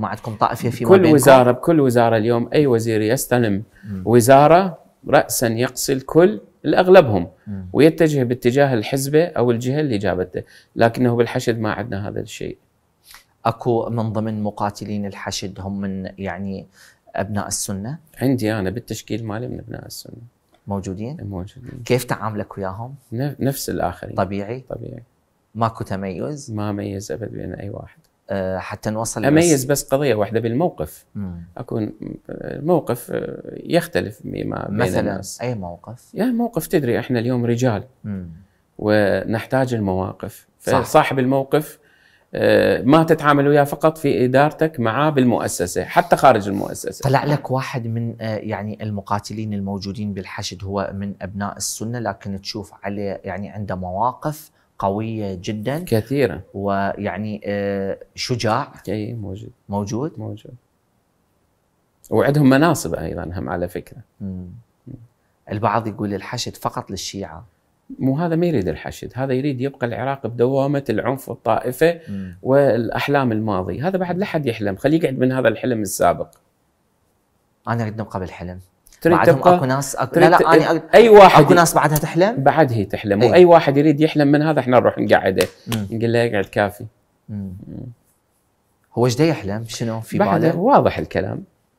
ما عندكم طائفيه في كل وزاره بكل وزاره اليوم اي وزير يستلم م. وزاره راسا يقصي كل الاغلبهم ويتجه باتجاه الحزبه او الجهه اللي جابته، لكنه بالحشد ما عندنا هذا الشيء. اكو من ضمن مقاتلين الحشد هم من يعني ابناء السنه؟ عندي انا بالتشكيل مالي من ابناء السنه. موجودين؟ موجودين. كيف تعاملك وياهم؟ نفس الاخرين. طبيعي؟ طبيعي. ماكو تميز؟ ما ميز ابد بين اي واحد. آه، حتى نوصل اميز بس قضيه واحده بالموقف مم. اكون الموقف آه، آه، يختلف بما بين مثلا الناس. اي موقف؟ يعني موقف تدري احنا اليوم رجال مم. ونحتاج المواقف فصاحب الموقف ما تتعامل وياه فقط في ادارتك معاه بالمؤسسه حتى خارج المؤسسه طلع لك واحد من يعني المقاتلين الموجودين بالحشد هو من ابناء السنه لكن تشوف عليه يعني عنده مواقف قويه جدا كثيره ويعني آه، شجاع اي موجود موجود موجود وعندهم مناصب ايضا هم على فكره مم. البعض يقول الحشد فقط للشيعه مو هذا ما يريد الحشد هذا يريد يبقى العراق بدوامة العنف والطائفة والأحلام الماضي هذا بعد لا حد يحلم خليه يقعد من هذا الحلم السابق أنا أريد نبقى بالحلم تريد تبقى اكو ناس أكو لا لا انا اي واحد اكو ناس بعدها تحلم بعد هي تحلم إيه. واي واحد يريد يحلم من هذا احنا نروح نقعده نقول له اقعد كافي مم. مم. هو ايش يحلم؟ شنو في بعده واضح الكلام